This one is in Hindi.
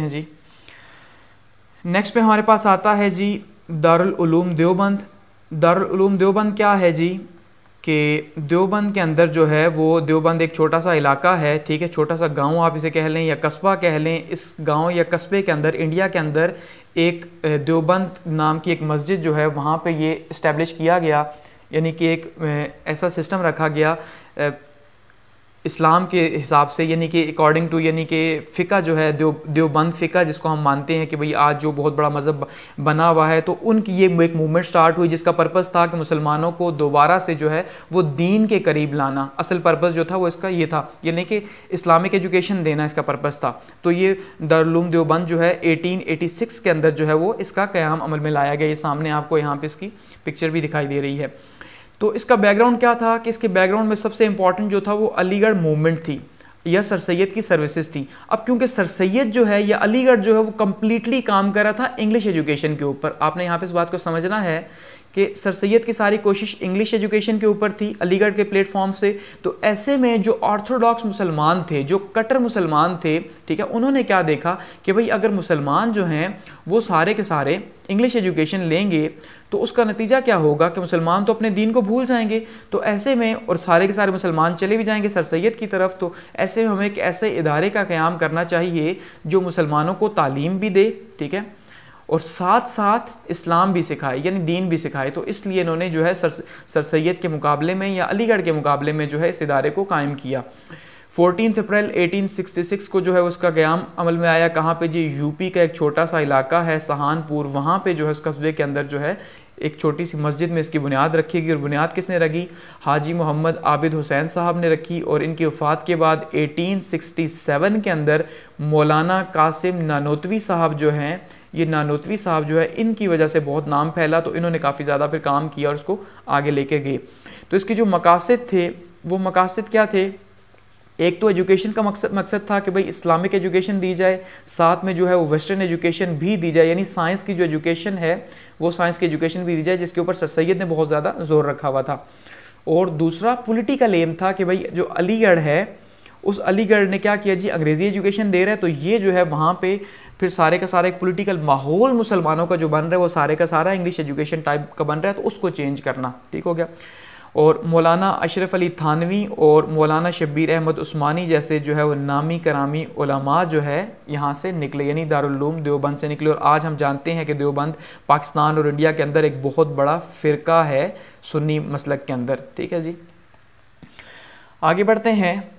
हैं जी नेक्स्ट पे हमारे पास आता है जी दारुल उलूम देवबंद दारुल उलूम देवबंद क्या है जी कि देवबंद के अंदर जो है वो देवबंद एक छोटा सा इलाका है ठीक है छोटा सा गांव आप इसे कह लें या कस्बा कह लें इस गांव या कस्बे के अंदर इंडिया के अंदर एक देवबंद नाम की एक मस्जिद जो है वहाँ पर ये इस्टेब्लिश किया गया यानी कि एक ऐसा सिस्टम रखा गया इस्लाम के हिसाब से यानी कि अकॉर्डिंग टू यानी कि फ़िका जो है देव देवबंद फ़िका जिसको हम मानते हैं कि भाई आज जो बहुत बड़ा मज़हब बना हुआ है तो उनकी ये एक मूवमेंट स्टार्ट हुई जिसका पर्पज़ था कि मुसलमानों को दोबारा से जो है वो दीन के करीब लाना असल पर्पज़ जो था वो इसका ये था यानी कि इस्लामिक एजुकेशन देना इसका पर्पज़ था तो ये दारूम देवबंद जो है एटीन के अंदर जो है वो इसका क़्याम अमल में लाया गया ये सामने आपको यहाँ पर इसकी पिक्चर भी दिखाई दे रही है तो इसका बैकग्राउंड क्या था कि इसके बैकग्राउंड में सबसे इंपॉर्टेंट जो था वो अलीगढ़ मूवमेंट थी या सर सैद की सर्विसेज थी अब क्योंकि सर सैद जो है या अलीगढ़ जो है वो कम्प्लीटली काम कर रहा था इंग्लिश एजुकेशन के ऊपर आपने यहाँ पे इस बात को समझना है कि सर सैद की सारी कोशिश इंग्लिश एजुकेशन के ऊपर थी अलीगढ़ के प्लेटफॉर्म से तो ऐसे में जो ऑर्थोडॉक्स मुसलमान थे जो कट्टर मुसलमान थे ठीक है उन्होंने क्या देखा कि भाई अगर मुसलमान जो हैं वो सारे के सारे इंग्लिश एजुकेशन लेंगे तो उसका नतीजा क्या होगा कि मुसलमान तो अपने दीन को भूल जाएंगे तो ऐसे में और सारे के सारे मुसलमान चले भी जाएंगे सर सैद की तरफ तो ऐसे में हमें एक ऐसे इदारे का क्याम करना चाहिए जो मुसलमानों को तालीम भी दे ठीक है और साथ साथ इस्लाम भी सिखाए यानी दीन भी सिखाए तो इसलिए इन्होंने जो है सर सर सैद के मुकाबले में या अलीगढ़ के मुकाबले में जो है इस इदारे को कायम किया फोर्टीन अप्रैल 1866 को जो है उसका क्याम अमल में आया कहाँ पे जी यूपी का एक छोटा सा इलाका है सहानपुर वहाँ पे जो है उस कस्बे के अंदर जो है एक छोटी सी मस्जिद में इसकी बुनियाद रखी गई और बुनियाद किसने रखी हाजी मोहम्मद आबिद हुसैन साहब ने रखी और इनकी वफ़ात के बाद 1867 के अंदर मौलाना कासिम नानोतवी साहब जो हैं ये नानोतवी साहब जो है इनकी वजह से बहुत नाम फैला तो इन्होंने काफ़ी ज़्यादा फिर काम किया और उसको आगे लेके गए तो इसके जो मकासद थे वो मकासद क्या थे एक तो एजुकेशन का मकसद मकसद था कि भाई इस्लामिक एजुकेशन दी जाए साथ में जो है वो वेस्टर्न एजुकेशन भी दी जाए यानी साइंस की जो एजुकेशन है वो साइंस की एजुकेशन भी दी जाए जिसके ऊपर सर सैद ने बहुत ज़्यादा जोर रखा हुआ था और दूसरा पॉलिटिकल एम था कि भाई जो अलीगढ़ है उस अलीगढ़ ने क्या किया जी अंग्रेज़ी एजुकेशन दे रहा है तो ये जो है वहाँ पर फिर सारे का सारा एक पॉलिटिकल माहौल मुसलमानों का जो बन रहा है वो सारे का सारा इंग्लिश एजुकेशन टाइप का बन रहा है तो उसको चेंज करना ठीक हो गया और मौलाना अशरफ अली थानवी और मौलाना शब्बीर अहमद उस्मानी जैसे जो है वो नामी करामी उलमा जो है यहाँ से निकले यानी दारुलूम देवबंद से निकले और आज हम जानते हैं कि देवबंद पाकिस्तान और इंडिया के अंदर एक बहुत बड़ा फ़िरका है सुन्नी मसलक के अंदर ठीक है जी आगे बढ़ते हैं